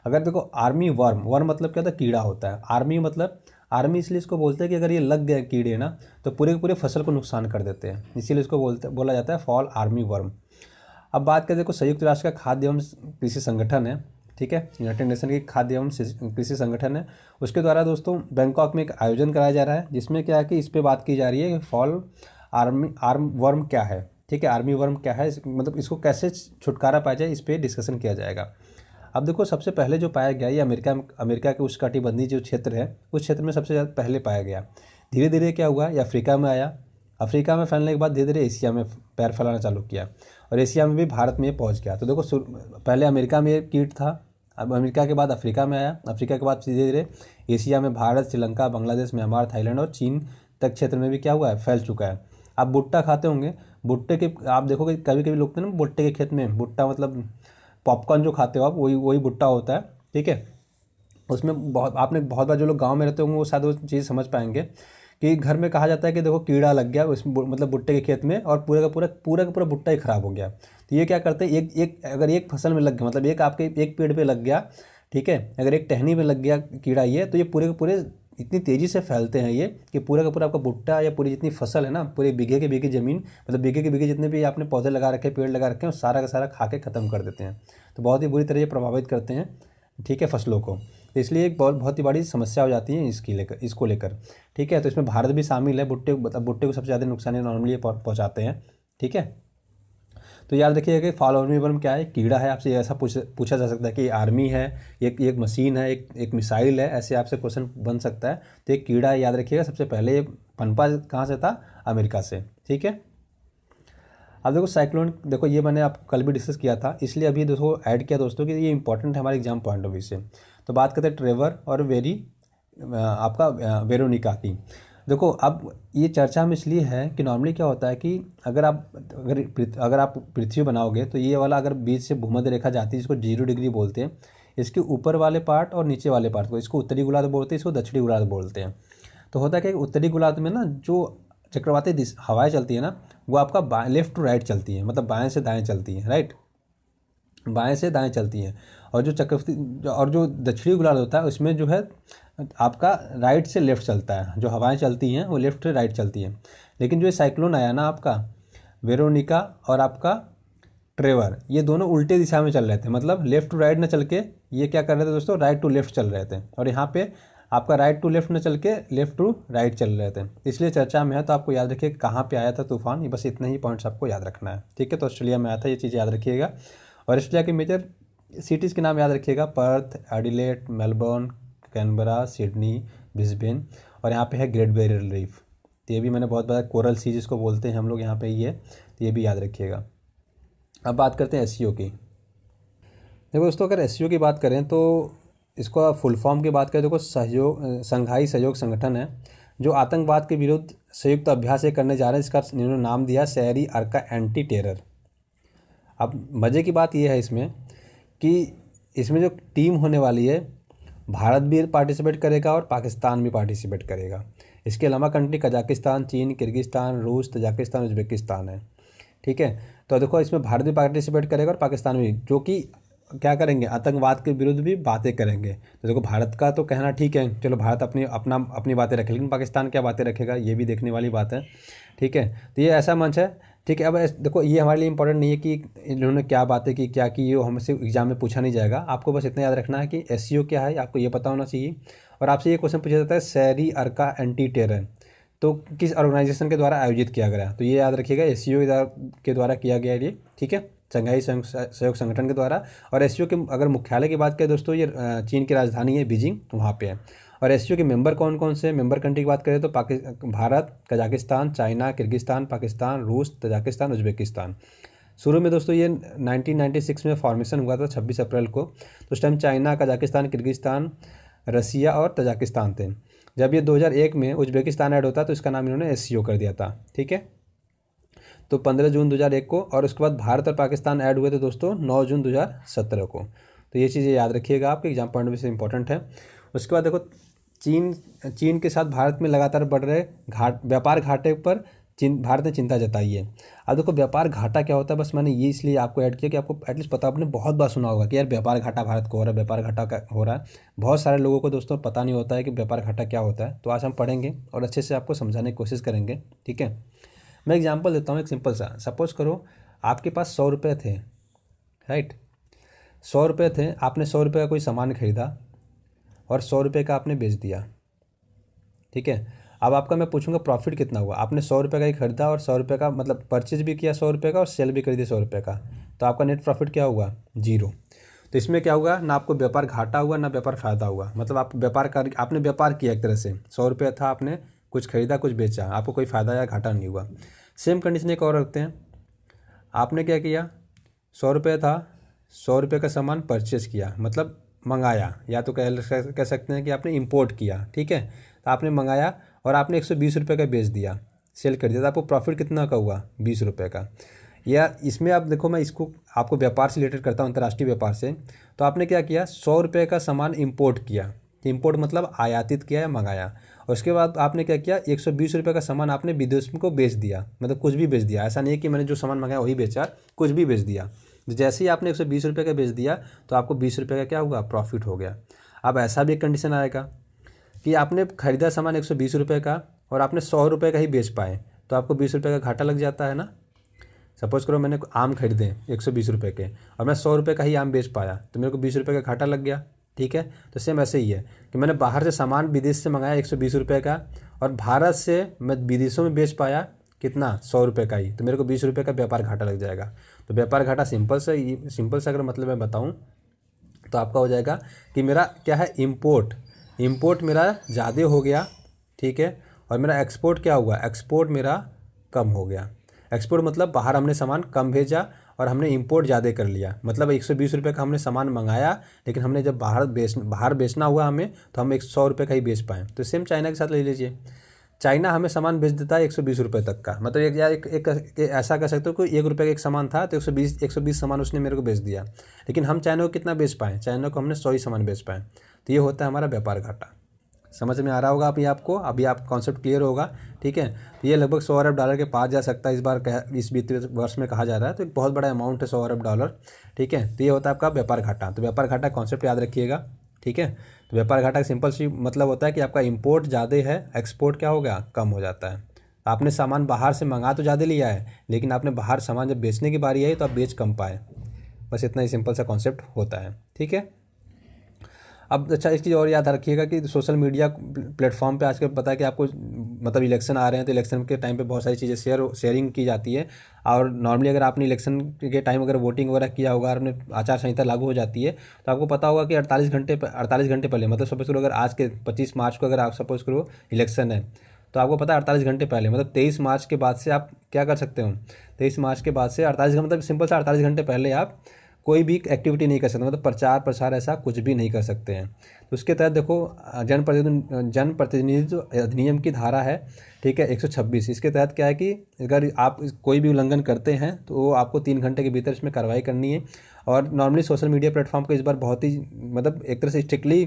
अगर देखो आर्मी वर्म वर्म मतलब क्या होता है कीड़ा होता है आर्मी मतलब आर्मी इसलिए इसको बोलते हैं कि अगर ये लग गए कीड़े ना तो पूरे पूरे फसल को नुकसान कर देते हैं इसीलिए इसको बोलते बोला जाता है फॉल आर्मी वर्म अब बात करें देखो संयुक्त राष्ट्र का खाद्य एवं कृषि संगठन है ठीक है यूनाइटेड नेशन की खाद्य एवं कृषि संगठन है उसके द्वारा दोस्तों बैंकॉक में एक आयोजन कराया जा रहा है जिसमें क्या है कि इस पर बात की जा रही है कि फॉल आर्मी आर्म वर्म क्या है ठीक है आर्मी वर्म क्या है मतलब इसको कैसे छुटकारा पाया जाए इस पर डिस्कशन किया जाएगा अब देखो सबसे पहले जो पाया गया ये अमेरिका अमेरिका के उस कटिबंधी जो क्षेत्र है उस क्षेत्र में सबसे ज़्यादा पहले पाया गया धीरे धीरे क्या हुआ ये अफ्रीका में आया अफ्रीका में फैलने के बाद धीरे धीरे एशिया में पैर फैलाना चालू किया और एशिया में भी भारत में पहुंच गया तो देखो पहले अमेरिका में कीट था अब अमेरिका के बाद अफ्रीका में आया अफ्रीका के बाद धीरे धीरे एशिया में भारत श्रीलंका बांग्लादेश म्यांमार थाईलैंड और चीन तक क्षेत्र में भी क्या हुआ है फैल चुका है आप भुट्टा खाते होंगे भुट्टे के आप देखोगे कभी कभी लोग तो ना भुट्टे के खेत में भुट्टा मतलब पॉपकॉर्न जो खाते हो आप वही वही भुट्टा होता है ठीक है उसमें बहुत आपने बहुत बार जो लोग गाँव में रहते होंगे वो शायद वो चीज़ समझ पाएंगे कि घर में कहा जाता है कि देखो कीड़ा लग गया उस मतलब भुट्टे के खेत में और पूरे का पूरा पूरा का पूरा भुट्टा ही ख़राब हो गया तो ये क्या करते हैं एक एक अगर एक फसल में लग गया मतलब एक आपके एक पेड़ पे लग गया ठीक है अगर एक टहनी में लग गया कीड़ा ये तो ये पूरे के पूरे इतनी तेज़ी से फैलते हैं ये कि पूरा का पूरा आपका भुट्टा या पूरी जितनी फसल है ना पूरे बीघे के बीघे ज़मीन मतलब बीघे के बीघे जितने भी आपने पौधे लगा रखे पेड़ लगा रखे हैं सारा का सारा खा के ख़त्म कर देते हैं तो बहुत ही बुरी तरह ये प्रभावित करते हैं ठीक है फसलों को तो इसलिए एक बहुत बहुत ही बड़ी समस्या हो जाती है इसकी लेकर इसको लेकर ठीक है तो इसमें भारत भी शामिल है भुट्टे मतलब भुट्टे को सबसे ज़्यादा नुकसान नॉर्मली पहुँचाते हैं ठीक है तो याद रखिएगा कि फॉल आर्मी वर्म क्या है कीड़ा है आपसे ऐसा पूछ पूछा जा सकता है कि आर्मी है एक एक मशीन है एक एक मिसाइल है ऐसे आपसे क्वेश्चन बन सकता है तो एक कीड़ा याद रखिएगा सबसे पहले पनपा कहाँ से था अमेरिका से ठीक है अब देखो साइक्लोन देखो ये मैंने आपको कल भी डिस्कस किया था इसलिए अभी देखो ऐड किया दोस्तों कि ये इंपॉर्टेंट है हमारे एग्जाम पॉइंट ऑफ व्यू से तो बात करते हैं ट्रेवर और वेरी आपका वेरोनिका की देखो अब ये चर्चा में इसलिए है कि नॉर्मली क्या होता है कि अगर आप अगर अगर आप पृथ्वी बनाओगे तो ये वाला अगर बीच से भूमध्य रेखा जाती है जिसको जीरो डिग्री बोलते हैं इसके ऊपर वाले पार्ट और नीचे वाले पार्ट को इसको उत्तरी गोलार्ध बोलते हैं इसको दक्षिणी गोलार्ध बोलते हैं तो होता है कि उत्तरी गोलार्ध में ना जो चक्रवाती हवाएं चलती है ना वो आपका लेफ्ट टू राइट चलती है मतलब बाएँ से दाएँ चलती है राइट बाएँ से दाएँ चलती हैं और जो चक्रवती और जो दक्षिणी गोलार्ध होता है उसमें जो है आपका राइट से लेफ़्ट चलता है जो हवाएं चलती हैं वो लेफ़्ट से राइट चलती हैं लेकिन जो ये साइक्लोन आया ना आपका वेरोनिका और आपका ट्रेवर ये दोनों उल्टे दिशा में चल रहे थे मतलब लेफ़्ट टू राइट ना चल के ये क्या कर रहे थे दोस्तों राइट टू लेफ़्ट चल रहे थे और यहाँ पे आपका राइट टू लेफ़्ट ना चल के लेफ़्ट टू राइट चल रहे थे इसलिए चर्चा में है तो आपको याद रखिए कहाँ पे आया था तूफान ये बस इतने ही पॉइंट्स आपको याद रखना है ठीक है तो ऑस्ट्रेलिया में आया था ये चीज़ याद रखिएगा और ऑस्ट्रेलिया के मेजर सिटीज़ के नाम याद रखिएगा Perth Adelaide Melbourne Canberra Sydney Brisbane और यहाँ पे है ग्रेट बैरियर रीफ तो ये भी मैंने बहुत बताया कोरल सी जिसको बोलते हैं हम लोग यहाँ पे ये तो ये भी याद रखिएगा अब बात करते हैं एस e की देखो दोस्तों अगर एस e की बात करें तो इसको फुल फॉर्म की बात करें देखो सहयोग संघाई सहयोग संगठन है जो आतंकवाद के विरुद्ध संयुक्त अभ्यास करने जा रहे हैं इसका इन्होंने नाम दिया सैरी अर्का एंटी टेरर अब मज़े की बात यह है इसमें कि इसमें जो टीम होने वाली है भारत भी पार्टिसिपेट करेगा और पाकिस्तान भी पार्टिसिपेट करेगा इसके अलावा कंट्री कजाकिस्तान चीन किर्गिस्तान रूस तजाकिस्तान उज्बेकिस्तान है ठीक है तो देखो इसमें भारत भी पार्टिसिपेट करेगा और पाकिस्तान भी जो कि क्या करेंगे आतंकवाद के विरुद्ध भी बातें करेंगे तो देखो भारत का तो कहना ठीक है चलो भारत अपनी अपना अपनी बातें रखे लेकिन पाकिस्तान क्या बातें रखेगा ये भी देखने वाली बात है ठीक है तो ये ऐसा मंच है ठीक है अब देखो ये हमारे लिए इंपॉर्टेंट नहीं है कि इन्होंने क्या बातें की क्या की ये हमसे एग्जाम में पूछा नहीं जाएगा आपको बस इतना याद रखना है कि एस e क्या है आपको ये पता होना चाहिए और आपसे ये क्वेश्चन पूछा जाता है सैरी अर्का एंटी टेरर तो किस ऑर्गेनाइजेशन के द्वारा आयोजित किया गया तो ये याद रखिएगा एस e के द्वारा किया गया ये ठीक है चंगाई सहयोग संगठन के द्वारा और एस e के अगर मुख्यालय की बात करें दोस्तों ये चीन की राजधानी है बीजिंग वहाँ पे है और एस के मेंबर कौन कौन से मेंबर कंट्री की बात करें तो Pakistan Bharat Kazakhstan China Kyrgyzstan Pakistan रूस तजाकिस्तान उज्बेकिस्तान शुरू में दोस्तों ये 1996 में फॉर्मेशन हुआ था 26 अप्रैल को तो उस time China Kazakhstan Kyrgyzstan Russia और तजाकिस्तान थे जब ये 2001 में उज्बेकिस्तान ऐड होता तो इसका नाम इन्होंने एस कर दिया था ठीक है तो 15 जून 2001 को और उसके बाद भारत और पाकिस्तान ऐड हुए थे दोस्तों 9 जून 2017 को तो ये चीज़ें याद रखिएगा आपके एग्जाम पॉइंट ऑफ से इंपॉर्टेंट है उसके बाद देखो चीन चीन के साथ भारत में लगातार बढ़ रहे घाट व्यापार घाटे पर चीन भारत ने चिंता जताई है अब देखो व्यापार घाटा क्या होता है बस मैंने ये इसलिए आपको ऐड किया कि आपको एटलीस्ट पता आपने बहुत बार सुना होगा कि यार व्यापार घाटा भारत को हो रहा है व्यापार घाटा का हो रहा है बहुत सारे लोगों को दोस्तों पता नहीं होता है कि व्यापार घाटा क्या होता है तो आज हम पढ़ेंगे और अच्छे से आपको समझाने की कोशिश करेंगे ठीक है मैं एग्जाम्पल देता हूँ एक सिंपल सा सपोज करो आपके पास सौ रुपये थे राइट सौ रुपये थे आपने सौ रुपये का कोई सामान खरीदा और सौ रुपये का आपने बेच दिया ठीक है अब आपका मैं पूछूंगा प्रॉफिट कितना हुआ आपने सौ रुपये का ही खरीदा और सौ रुपये का मतलब परचेज भी किया सौ रुपये का और सेल भी खरीदी सौ रुपये का तो आपका नेट प्रॉफिट क्या हुआ जीरो तो इसमें क्या हुआ ना आपको व्यापार घाटा हुआ ना व्यापार फ़ायदा हुआ मतलब आप व्यापार कर आपने व्यापार किया एक तरह से सौ रुपये था आपने कुछ खरीदा कुछ बेचा आपको कोई फ़ायदा या घाटा नहीं हुआ सेम कंडीशन एक और रखते हैं आपने क्या किया सौ रुपये था सौ रुपये का सामान परचेज़ किया मतलब मंगाया या तो कह कह सकते हैं कि आपने इम्पोर्ट किया ठीक है तो आपने मंगाया और आपने एक सौ बीस रुपये का बेच दिया सेल कर दिया तो आपको प्रॉफिट कितना का हुआ बीस रुपये का या इसमें आप देखो मैं इसको आपको व्यापार से रिलेटेड करता हूँ अंतर्राष्ट्रीय व्यापार से तो आपने क्या किया सौ रुपये का सामान इम्पोर्ट किया इम्पोर्ट तो मतलब आयातित किया या मंगाया और उसके बाद आपने क्या किया एक सौ बीस रुपये का सामान आपने विदेश को बेच दिया मतलब कुछ भी बेच दिया ऐसा नहीं है कि मैंने जो सामान मंगाया वही बेचा कुछ भी बेच दिया तो जैसे ही आपने एक सौ बीस रुपये का बेच दिया तो आपको बीस रुपये का क्या हुआ प्रॉफिट हो गया अब ऐसा भी एक कंडीशन आएगा कि आपने खरीदा सामान एक सौ बीस रुपये का और आपने सौ रुपये का ही बेच पाए तो आपको बीस रुपये का घाटा लग जाता है ना सपोज़ करो मैंने आम खरीदे एक सौ बीस रुपये के और मैं सौ रुपये का ही आम बेच पाया तो मेरे को बीस रुपये का घाटा लग गया ठीक है तो सेम ऐसे ही है कि मैंने बाहर से सामान विदेश से मंगाया एक सौ बीस रुपये का और भारत से मैं विदेशों में बेच पाया कितना सौ रुपये का ही तो मेरे को बीस रुपये का व्यापार घाटा लग जाएगा तो व्यापार घाटा सिंपल से सिंपल से अगर मतलब मैं बताऊँ तो आपका हो जाएगा कि मेरा क्या है इम्पोर्ट इम्पोर्ट मेरा ज़्यादा हो गया ठीक है और मेरा एक्सपोर्ट क्या हुआ एक्सपोर्ट मेरा कम हो गया एक्सपोर्ट मतलब बाहर हमने सामान कम भेजा और हमने इंपोर्ट ज़्यादा कर लिया मतलब एक सौ बीस रुपये का हमने सामान मंगाया लेकिन हमने जब बाहर बेच बाहर बेचना हुआ हमें तो हम एक सौ रुपये का ही बेच पाएँ तो सेम चाइना के साथ ले लीजिए चाइना हमें सामान बेच देता है एक सौ बीस रुपये तक का मतलब एक या एक, एक, एक ऐसा कह सकते हो कि एक रुपये का एक सामान था तो एक सौ बीस एक सौ बीस सामान उसने मेरे को बेच दिया लेकिन हम चाइना को कितना बेच पाएँ चाइना को हमने सौ ही सामान बेच पाएँ तो ये होता है हमारा व्यापार घाटा समझ में आ रहा होगा अभी आपको अभी आप कॉन्सेप्ट क्लियर होगा ठीक है तो ये लगभग सौ अरब डॉलर के पास जा सकता है इस बार कह इस वित्तीय वर्ष में कहा जा रहा है तो एक बहुत बड़ा अमाउंट है सौ अरब डॉलर ठीक है तो ये होता है आपका व्यापार घाटा तो व्यापार घाटा कॉन्सेप्ट याद रखिएगा ठीक है तो व्यापार घाटा सिंपल सी मतलब होता है कि आपका इम्पोर्ट ज़्यादा है एक्सपोर्ट क्या हो गया कम हो जाता है आपने सामान बाहर से मंगा तो ज़्यादा लिया है लेकिन आपने बाहर सामान जब बेचने की बारी आई तो आप बेच कम पाए बस इतना ही सिंपल सा कॉन्सेप्ट होता है ठीक है अब अच्छा एक चीज़ और याद रखिएगा कि सोशल मीडिया प्लेटफॉर्म पे आजकल पता है कि आपको मतलब इलेक्शन आ रहे हैं तो इलेक्शन के टाइम पे बहुत सारी चीज़ें शेयर शेयरिंग की जाती है और नॉर्मली अगर आपने इलेक्शन के टाइम अगर वोटिंग वगैरह किया होगा और अपने आचार संहिता लागू हो जाती है तो आपको पता होगा कि अड़तालीस घंटे अड़तालीस घंटे पहले मतलब सपोज करो अगर आज के पच्चीस मार्च को अगर आप सपोज करो इलेक्शन है तो आपको पता है अड़तालीस घंटे पहले मतलब तेईस मार्च के बाद से आप क्या कर सकते हो तेईस मार्च के बाद से अड़तालीस मतलब सिंपल से अड़तालीस घंटे पहले आप कोई भी एक्टिविटी नहीं कर सकता मतलब प्रचार प्रसार ऐसा कुछ भी नहीं कर सकते हैं तो उसके तहत देखो जनप्रतिनिधि जनप्रतिनिधित्व अधिनियम की धारा है ठीक है 126 इसके तहत क्या है कि अगर आप कोई भी उल्लंघन करते हैं तो वो आपको तीन घंटे के भीतर इसमें कार्रवाई करनी है और नॉर्मली सोशल मीडिया प्लेटफॉर्म को इस बार बहुत ही मतलब एक तरह से स्ट्रिक्टली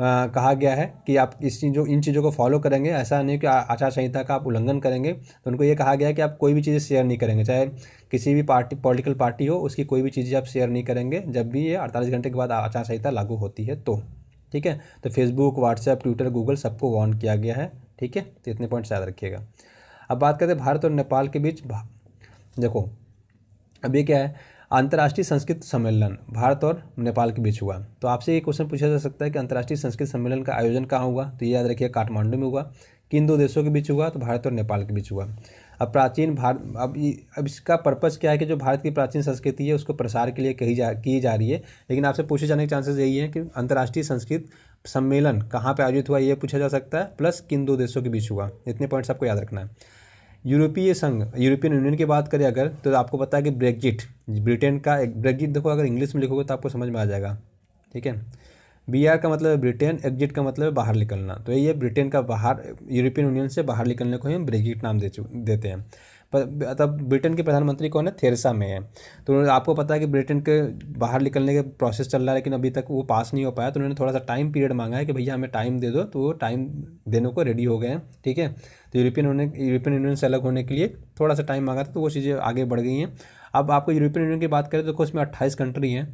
आ, कहा गया है कि आप इस चीज़ों इन चीज़ों को फॉलो करेंगे ऐसा नहीं कि आचार संहिता का आप उल्लंघन करेंगे तो उनको ये कहा गया है कि आप कोई भी चीज़ें शेयर नहीं करेंगे चाहे किसी भी पार्टी पॉलिटिकल पार्टी हो उसकी कोई भी चीज़ें आप शेयर नहीं करेंगे जब भी ये अड़तालीस घंटे के बाद आचार संहिता लागू होती है तो ठीक है तो फेसबुक व्हाट्सएप ट्विटर गूगल सबको वार्न किया गया है ठीक है तो इतने पॉइंट्स याद रखिएगा अब बात करते हैं भारत और नेपाल के बीच देखो अब ये क्या है अंतर्राष्ट्रीय संस्कृत सम्मेलन भारत और नेपाल के बीच हुआ तो आपसे ये क्वेश्चन पूछा जा सकता है कि अंतर्राष्ट्रीय संस्कृत सम्मेलन का आयोजन कहाँ हुआ तो ये याद रखिए काठमांडू में हुआ किन दो देशों के बीच हुआ तो भारत और नेपाल के बीच हुआ अब प्राचीन भारत अब अब इसका पर्पज़ क्या है कि जो भारत की प्राचीन संस्कृति है उसको प्रसार के लिए कही जा की जा रही है लेकिन आपसे पूछे जाने के चांसेस यही है कि अंतर्राष्ट्रीय संस्कृत सम्मेलन कहाँ पर आयोजित हुआ ये पूछा जा सकता है प्लस किन दो देशों के बीच हुआ इतने पॉइंट्स आपको याद रखना है यूरोपीय संघ यूरोपियन यूनियन की बात करें अगर तो आपको पता है कि ब्रेगजिट ब्रिटेन का ब्रेगजिट देखो अगर इंग्लिश में लिखोगे तो आपको समझ में आ जाएगा ठीक है बी आर का मतलब ब्रिटेन एग्जिट का मतलब है बाहर निकलना तो ये ब्रिटेन का बाहर यूरोपियन यूनियन से बाहर निकलने को ही ब्रेगजिट नाम दे देते हैं तब ब्रिटेन के प्रधानमंत्री कौन है थेरेसा में है तो उन्होंने आपको पता है कि ब्रिटेन के बाहर निकलने का प्रोसेस चल रहा है लेकिन अभी तक वो पास नहीं हो पाया तो उन्होंने थोड़ा सा टाइम पीरियड मांगा है कि भैया हमें टाइम दे दो तो वो टाइम देने को रेडी हो गए हैं ठीक है तो यूरोपियन यूनियन यूरोपियन यूनियन से अलग होने के लिए थोड़ा सा टाइम मांगा था तो वो चीज़ें आगे बढ़ गई हैं अब आपको यूरोपियन यूनियन की बात करें तो उसमें अट्ठाईस कंट्री हैं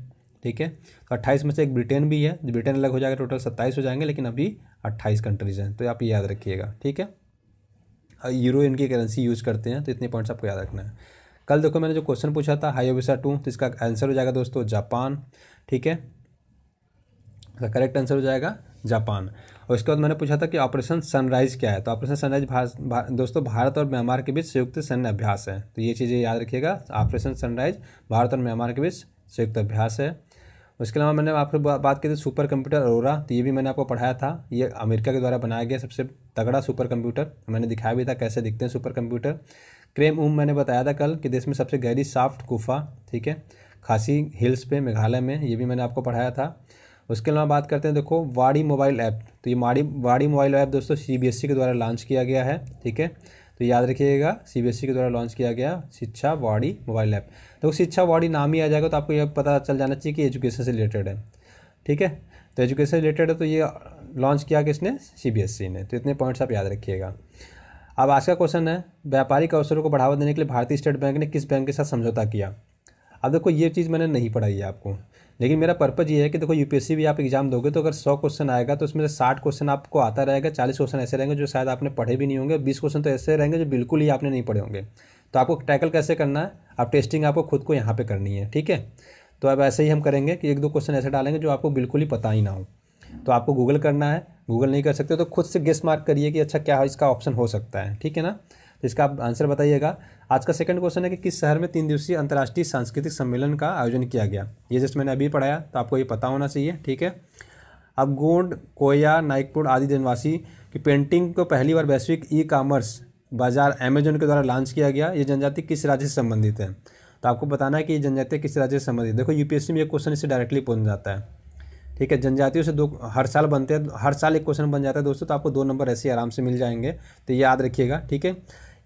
ठीक है तो अट्ठाईस में से एक ब्रिटेन भी है ब्रिटेन अलग हो जाएगा टोटल सत्ताईस हो जाएंगे लेकिन अभी अट्ठाईस कंट्रीज़ हैं तो आप ये याद रखिएगा ठीक है यूरो इनकी करेंसी यूज़ करते हैं तो इतने पॉइंट्स आपको याद रखना है कल देखो मैंने जो क्वेश्चन पूछा था हाई ओबिसा टू तो इसका आंसर हो जाएगा दोस्तों जापान ठीक है इसका करेक्ट आंसर हो जाएगा जापान और इसके बाद मैंने पूछा था कि ऑपरेशन सनराइज क्या है तो ऑपरेशन सनराइज भा, दोस्तों भारत और म्यांमार के बीच संयुक्त सैन्य अभ्यास है तो ये चीज़ें याद रखिएगा ऑपरेशन सनराइज भारत और म्यांमार के बीच संयुक्त अभ्यास है उसके अलावा मैंने आपको बात की थी सुपर कंप्यूटर अरोरा तो ये भी मैंने आपको पढ़ाया था ये अमेरिका के द्वारा बनाया गया सबसे तगड़ा सुपर कंप्यूटर मैंने दिखाया भी था कैसे दिखते हैं सुपर कंप्यूटर क्रेम उम मैंने बताया था कल कि देश में सबसे गहरी साफ्ट गुफा ठीक है खासी हिल्स पे मेघालय में ये भी मैंने आपको पढ़ाया था उसके अलावा बात करते हैं देखो वाड़ी मोबाइल ऐप तो ये माड़ी वाड़ी मोबाइल ऐप दोस्तों सी e के द्वारा लॉन्च किया गया है ठीक है तो याद रखिएगा ई e के द्वारा लॉन्च किया गया शिक्षा वाड़ी मोबाइल ऐप देखो शिक्षा वाड़ी नाम ही आ जाएगा तो आपको यह पता चल जाना चाहिए कि एजुकेशन से रिलेटेड है ठीक है तो एजुकेशन रिलेटेड है तो ये लॉन्च किया किसने सी e ने तो इतने पॉइंट्स आप याद रखिएगा अब आज का क्वेश्चन है व्यापारिक अवसरों को बढ़ावा देने के लिए भारतीय स्टेट बैंक ने किस बैंक के साथ समझौता किया अब देखो ये चीज़ मैंने नहीं पढ़ाई है आपको लेकिन मेरा पर्पज़ ये है कि देखो यूपीएससी भी आप एग्जाम दोगे तो अगर सौ क्वेश्चन आएगा तो उसमें से साठ क्वेश्चन आपको आता रहेगा चालीस क्वेश्चन ऐसे रहेंगे जो शायद आपने पढ़े भी नहीं होंगे बीस क्वेश्चन तो ऐसे रहेंगे जो बिल्कुल ही आपने नहीं पढ़े होंगे तो आपको टैकल कैसे करना है आप टेस्टिंग आपको खुद को यहाँ पर करनी है ठीक है तो अब ऐसे ही हम करेंगे कि एक दो क्वेश्चन ऐसे डालेंगे जो आपको बिल्कुल ही पता ही ना हो तो आपको गूगल करना है गूगल नहीं कर सकते तो खुद से गेस मार्क करिए कि अच्छा क्या इसका ऑप्शन हो सकता है ठीक है ना तो इसका आप आंसर बताइएगा आज का सेकंड क्वेश्चन है कि किस शहर में तीन दिवसीय अंतर्राष्ट्रीय सांस्कृतिक सम्मेलन का आयोजन किया गया ये जस्ट मैंने अभी पढ़ाया तो आपको ये पता होना चाहिए ठीक है अब गोंड कोया नाइकपुर आदि जनवासी की पेंटिंग को पहली बार वैश्विक ई कॉमर्स बाजार अमेजोन के द्वारा लॉन्च किया गया ये जनजाति किस राज्य से संबंधित है तो आपको बताना है कि ये जनजाति किस राज्य से संबंधित देखो यूपीएससी में ये क्वेश्चन इसे डायरेक्टली पहुंच जाता है ठीक है जनजातियों से दो हर साल बनते हैं हर साल एक क्वेश्चन बन जाता है दोस्तों तो आपको दो नंबर ऐसे आराम से मिल जाएंगे तो ये याद रखिएगा ठीक है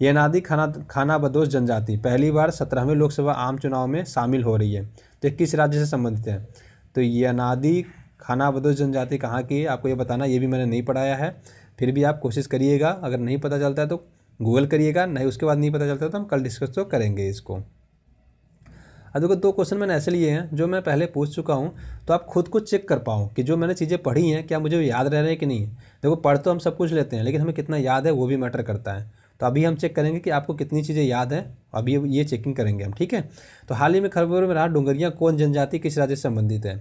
ये नादी खाना खाना बदोश जनजाति पहली बार सत्रहवें लोकसभा आम चुनाव में शामिल हो रही है तो किस राज्य से संबंधित है तो ये नादी खाना बदोश जनजाति कहाँ की है आपको ये बताना ये भी मैंने नहीं पढ़ाया है फिर भी आप कोशिश करिएगा अगर नहीं पता चलता है तो गूगल करिएगा नहीं उसके बाद नहीं पता चलता तो हम कल डिस्कस तो करेंगे इसको अब देखो दो क्वेश्चन मैंने ऐसे लिए हैं जो मैं पहले पूछ चुका हूँ तो आप खुद को चेक कर पाओ कि जो मैंने चीज़ें पढ़ी हैं क्या मुझे याद रह रहे हैं कि नहीं देखो पढ़ तो हम सब कुछ लेते हैं लेकिन हमें कितना याद है वो भी मैटर करता है तो अभी हम चेक करेंगे कि आपको कितनी चीज़ें याद हैं अभी ये चेकिंग करेंगे हम ठीक है तो हाल ही में खबरों में रहा डोंगरिया कौन जनजाति किस राज्य से संबंधित है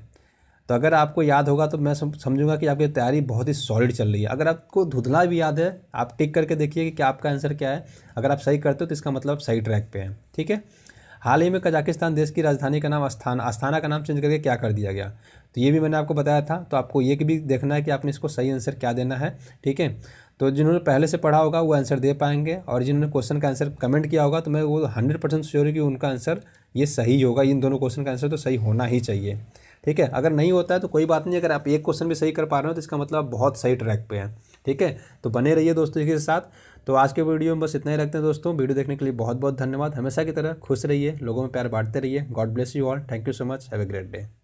तो अगर आपको याद होगा तो मैं समझूंगा कि आपकी तैयारी बहुत ही सॉलिड चल रही है अगर आपको धुधला भी याद है आप टिक करके देखिए कि क्या आपका आंसर क्या है अगर आप सही करते हो तो इसका मतलब सही ट्रैक पे है ठीक है हाल ही में कजाकिस्तान देश की राजधानी का नाम अस्थान अस्थाना का नाम चेंज करके क्या कर दिया गया तो ये भी मैंने आपको बताया था तो आपको ये भी देखना है कि आपने इसको सही आंसर क्या देना है ठीक है तो जिन्होंने पहले से पढ़ा होगा वो आंसर दे पाएंगे और जिन्होंने क्वेश्चन का आंसर कमेंट किया होगा तो मैं वो हंड्रेड परसेंट श्योर हूँ कि उनका आंसर ये सही होगा इन दोनों क्वेश्चन का आंसर तो सही होना ही चाहिए ठीक है अगर नहीं होता है तो कोई बात नहीं अगर आप एक क्वेश्चन भी सही कर पा रहे हो तो इसका मतलब बहुत सही ट्रैक पे हैं ठीक है तो बने रहिए दोस्तों इसके साथ तो आज के वीडियो में बस इतना ही रखते हैं दोस्तों वीडियो देखने के लिए बहुत बहुत धन्यवाद हमेशा की तरह खुश रहिए लोगों में प्यार बांटते रहिए God bless you all thank you so much have a great day